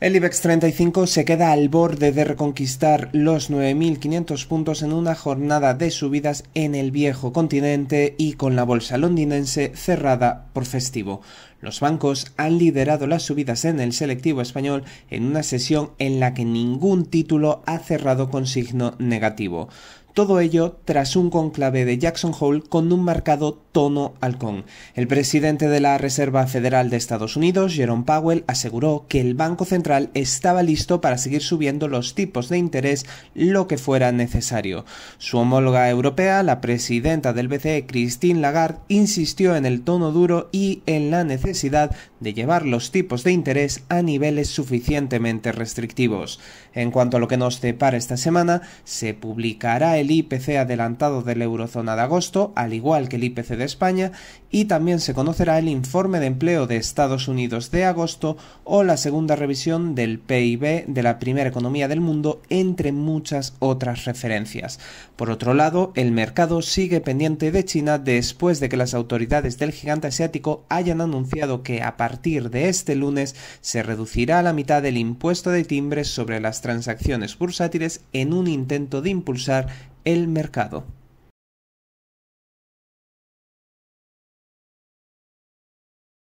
El IBEX 35 se queda al borde de reconquistar los 9.500 puntos en una jornada de subidas en el viejo continente y con la bolsa londinense cerrada por festivo. Los bancos han liderado las subidas en el selectivo español en una sesión en la que ningún título ha cerrado con signo negativo. Todo ello tras un conclave de Jackson Hole con un marcado tono halcón. El presidente de la Reserva Federal de Estados Unidos, Jerome Powell, aseguró que el Banco Central estaba listo para seguir subiendo los tipos de interés lo que fuera necesario. Su homóloga europea, la presidenta del BCE, Christine Lagarde, insistió en el tono duro y en la necesidad de llevar los tipos de interés a niveles suficientemente restrictivos. En cuanto a lo que nos depara esta semana, se publicará el IPC adelantado de la eurozona de agosto, al igual que el IPC de España, y también se conocerá el informe de empleo de Estados Unidos de agosto o la segunda revisión del PIB de la primera economía del mundo, entre muchas otras referencias. Por otro lado, el mercado sigue pendiente de China después de que las autoridades del gigante asiático hayan anunciado que a partir de este lunes se reducirá a la mitad el impuesto de timbres sobre las transacciones bursátiles en un intento de impulsar el mercado.